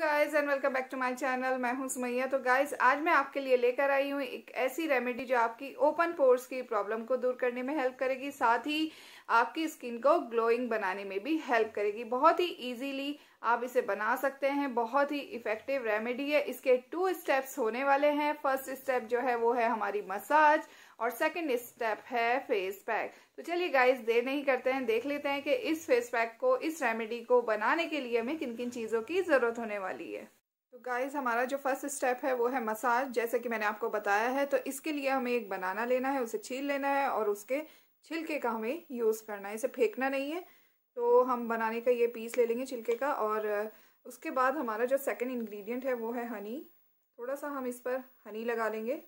guys and welcome back to my channel मैं हूं सुमैया तो गाइस आज मैं आपके लिए लेकर आई हूं एक ऐसी रेमेडी जो आपकी ओपन पोर्स की प्रॉब्लम को दूर करने में हेल्प करेगी साथ ही आपकी स्किन को ग्लोइंग बनाने में भी हेल्प करेगी बहुत ही इजीली आप इसे बना सकते हैं बहुत ही इफेक्टिव रेमेडी है इसके टू स्टेप्स होने वाले हैं फर्स्ट स्टेप जो है वो है हमारी मसाज और सेकंड स्टेप है फेस पैक तो चलिए गाइस देर नहीं करते हैं देख लेते हैं कि इस फेस पैक को इस रेमेडी को बनाने के लिए हमें किन किन चीज़ों की ज़रूरत होने वाली है तो गाइस हमारा जो फर्स्ट स्टेप है वो है मसाज जैसे कि मैंने आपको बताया है तो इसके लिए हमें एक बनाना लेना है उसे छील लेना है और उसके छिलके का हमें यूज़ करना है इसे फेंकना नहीं है तो हम बनाने का ये पीस ले लेंगे छिलके का और उसके बाद हमारा जो सेकंड इंग्रेडिएंट है वो है हनी थोड़ा सा हम इस पर हनी लगा लेंगे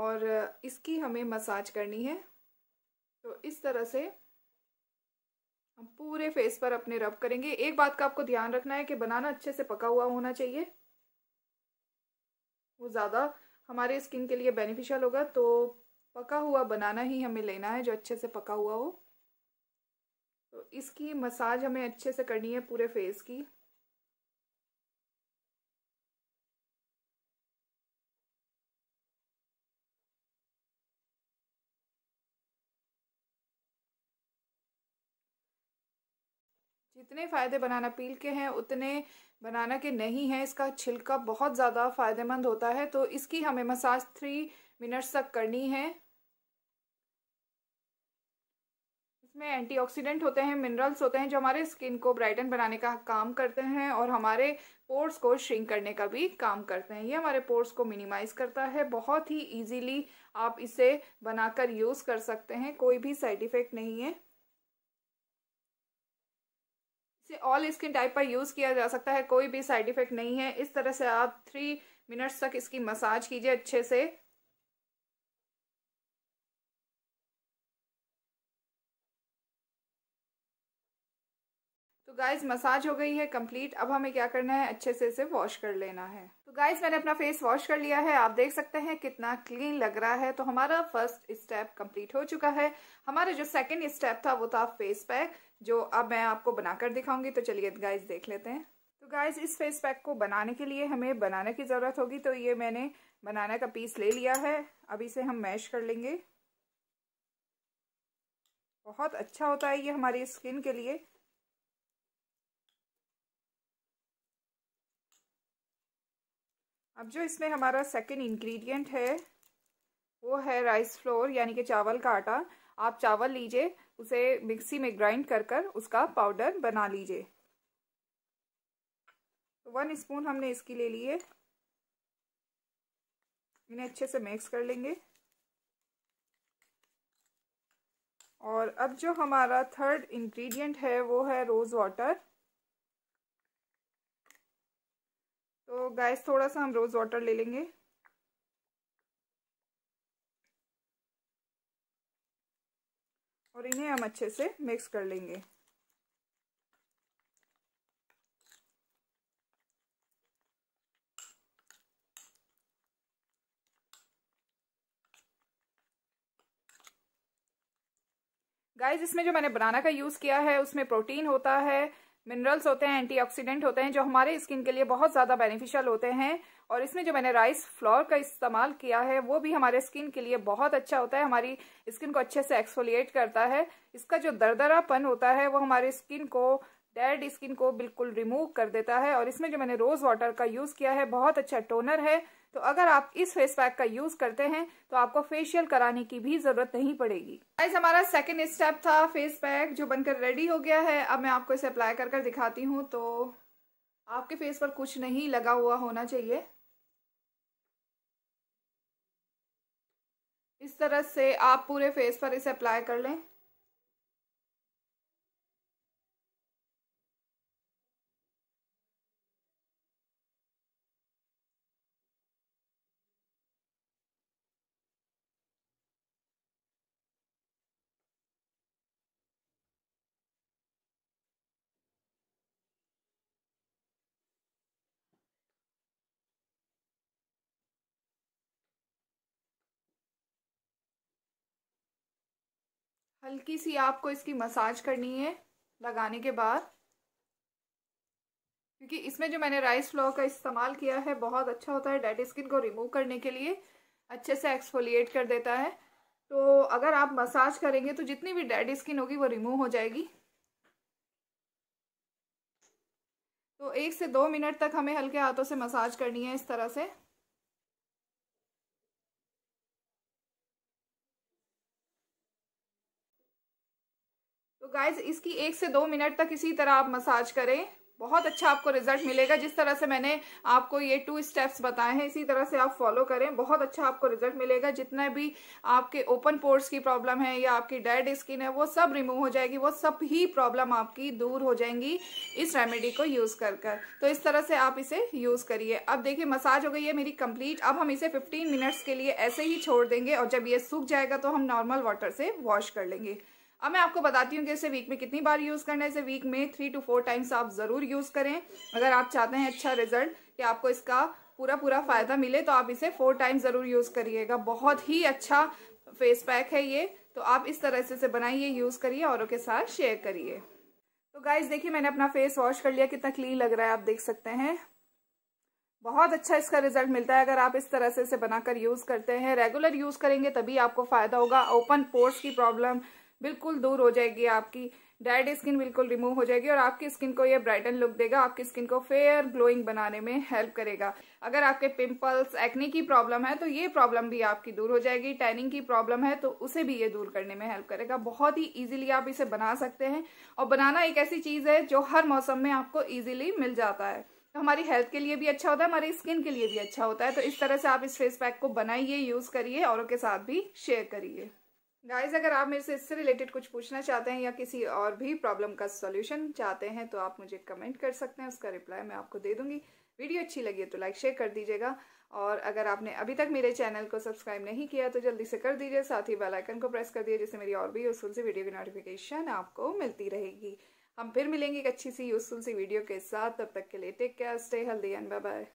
और इसकी हमें मसाज करनी है तो इस तरह से हम पूरे फेस पर अपने रब करेंगे एक बात का आपको ध्यान रखना है कि बनाना अच्छे से पका हुआ होना चाहिए वो ज़्यादा हमारे स्किन के लिए बेनिफिशियल होगा तो पका हुआ बनाना ही हमें लेना है जो अच्छे से पका हुआ हो तो इसकी मसाज हमें अच्छे से करनी है पूरे फेस की जितने फ़ायदे बनाना पील के हैं उतने बनाना के नहीं हैं इसका छिलका बहुत ज़्यादा फ़ायदेमंद होता है तो इसकी हमें मसाज थ्री मिनट्स तक करनी है इसमें एंटीऑक्सीडेंट होते हैं मिनरल्स होते हैं जो हमारे स्किन को ब्राइटन बनाने का काम करते हैं और हमारे पोर्स को श्रिंक करने का भी काम करते हैं ये हमारे पोर्स को मिनिमाइज करता है बहुत ही इजीली आप इसे बनाकर यूज़ कर सकते हैं कोई भी साइड इफ़ेक्ट नहीं है इसे ऑल स्किन टाइप पर यूज़ किया जा सकता है कोई भी साइड इफ़ेक्ट नहीं है इस तरह से आप थ्री मिनट्स तक इसकी मसाज कीजिए अच्छे से गाइज मसाज हो गई है कंप्लीट अब हमें क्या करना है अच्छे से इसे वॉश कर लेना है तो गाइज मैंने अपना फेस वॉश कर लिया है आप देख सकते हैं कितना क्लीन लग रहा है तो हमारा फर्स्ट स्टेप कंप्लीट हो चुका है हमारा जो सेकंड स्टेप था वो था फेस पैक जो अब मैं आपको बनाकर दिखाऊंगी तो चलिए गाइज देख लेते हैं तो गाइज इस फेस पैक को बनाने के लिए हमें बनाना की ज़रूरत होगी तो ये मैंने बनाना का पीस ले लिया है अब इसे हम मैश कर लेंगे बहुत अच्छा होता है ये हमारी स्किन के लिए अब जो इसमें हमारा सेकंड इंग्रेडिएंट है वो है राइस फ्लोर यानी कि चावल का आटा आप चावल लीजिए उसे मिक्सी में ग्राइंड कर कर उसका पाउडर बना लीजिए तो वन स्पून हमने इसकी ले लिए इन्हें अच्छे से मिक्स कर लेंगे और अब जो हमारा थर्ड इंग्रेडिएंट है वो है रोज़ वाटर तो गैस थोड़ा सा हम रोज़ वाटर ले लेंगे और इन्हें हम अच्छे से मिक्स कर लेंगे गाइज इसमें जो मैंने बनाना का यूज़ किया है उसमें प्रोटीन होता है मिनरल्स होते हैं एंटीऑक्सीडेंट होते हैं जो हमारे स्किन के लिए बहुत ज़्यादा बेनिफिशियल होते हैं और इसमें जो मैंने राइस फ्लोर का इस्तेमाल किया है वो भी हमारे स्किन के लिए बहुत अच्छा होता है हमारी स्किन को अच्छे से एक्सफोलिएट करता है इसका जो दरदरापन होता है वो हमारे स्किन को डेड स्किन को बिल्कुल रिमूव कर देता है और इसमें जो मैंने रोज़ वाटर का यूज़ किया है बहुत अच्छा टोनर है तो अगर आप इस फेस पैक का यूज करते हैं तो आपको फेशियल कराने की भी जरूरत नहीं पड़ेगी आइज हमारा सेकेंड स्टेप था फेस पैक जो बनकर रेडी हो गया है अब मैं आपको इसे अप्लाई कर कर दिखाती हूँ तो आपके फेस पर कुछ नहीं लगा हुआ होना चाहिए इस तरह से आप पूरे फेस पर इसे अप्लाई कर लें हल्की सी आपको इसकी मसाज करनी है लगाने के बाद क्योंकि इसमें जो मैंने राइस फ्लोर का इस्तेमाल किया है बहुत अच्छा होता है डेड स्किन को रिमूव करने के लिए अच्छे से एक्सफोलिएट कर देता है तो अगर आप मसाज करेंगे तो जितनी भी डेड स्किन होगी वो रिमूव हो जाएगी तो एक से दो मिनट तक हमें हल्के हाथों से मसाज करनी है इस तरह से गाइज इसकी एक से दो मिनट तक इसी तरह आप मसाज करें बहुत अच्छा आपको रिजल्ट मिलेगा जिस तरह से मैंने आपको ये टू स्टेप्स बताए हैं इसी तरह से आप फॉलो करें बहुत अच्छा आपको रिजल्ट मिलेगा जितना भी आपके ओपन पोर्ट्स की प्रॉब्लम है या आपकी डेड स्किन है वो सब रिमूव हो जाएगी वो सब ही प्रॉब्लम आपकी दूर हो जाएंगी इस रेमेडी को यूज़ कर कर तो इस तरह से आप इसे यूज़ करिए अब देखिए मसाज हो गई है मेरी कंप्लीट अब हम इसे फिफ्टीन मिनट्स के लिए ऐसे ही छोड़ देंगे और जब ये सूख जाएगा तो हम नॉर्मल वाटर से वॉश कर लेंगे अब मैं आपको बताती हूँ कि इसे वीक में कितनी बार यूज़ करना है इसे वीक में थ्री टू फोर टाइम्स आप ज़रूर यूज़ करें अगर आप चाहते हैं अच्छा रिजल्ट कि आपको इसका पूरा पूरा फ़ायदा मिले तो आप इसे फोर टाइम्स ज़रूर यूज़ करिएगा बहुत ही अच्छा फेस पैक है ये तो आप इस तरह से इसे बनाइए यूज़ करिए औरों के साथ शेयर करिए तो गाइज देखिए मैंने अपना फेस वॉश कर लिया कितना क्लीन लग रहा है आप देख सकते हैं बहुत अच्छा इसका रिजल्ट मिलता है अगर आप इस तरह से इसे बनाकर यूज़ करते हैं रेगुलर यूज़ करेंगे तभी आपको फ़ायदा होगा ओपन पोर्स की प्रॉब्लम बिल्कुल दूर हो जाएगी आपकी डेड स्किन बिल्कुल रिमूव हो जाएगी और आपकी स्किन को ये ब्राइटन लुक देगा आपकी स्किन को फेयर ग्लोइंग बनाने में हेल्प करेगा अगर आपके पिंपल्स एक्ने की प्रॉब्लम है तो ये प्रॉब्लम भी आपकी दूर हो जाएगी टैनिंग की प्रॉब्लम है तो उसे भी ये दूर करने में हेल्प करेगा बहुत ही इजीली आप इसे बना सकते हैं और बनाना एक ऐसी चीज़ है जो हर मौसम में आपको ईजिली मिल जाता है तो हमारी हेल्थ के लिए भी अच्छा होता है हमारी स्किन के लिए भी अच्छा होता है तो इस तरह से आप इस फेस पैक को बनाइए यूज़ करिए औरों के साथ भी शेयर करिए गाइज अगर आप मेरे से इससे रिलेटेड कुछ पूछना चाहते हैं या किसी और भी प्रॉब्लम का सोल्यूशन चाहते हैं तो आप मुझे कमेंट कर सकते हैं उसका रिप्लाई मैं आपको दे दूंगी वीडियो अच्छी लगी है तो लाइक शेयर कर दीजिएगा और अगर आपने अभी तक मेरे चैनल को सब्सक्राइब नहीं किया तो जल्दी से कर दीजिए साथ ही बेल आइकन को प्रेस कर दीजिए जिससे मेरी और भी यूज़फुल सी वीडियो की नोटिफिकेशन आपको मिलती रहेगी हम फिर मिलेंगे एक अच्छी सी यूज़फुल सी वीडियो के साथ तब तक के लिए take care stay healthy and bye bye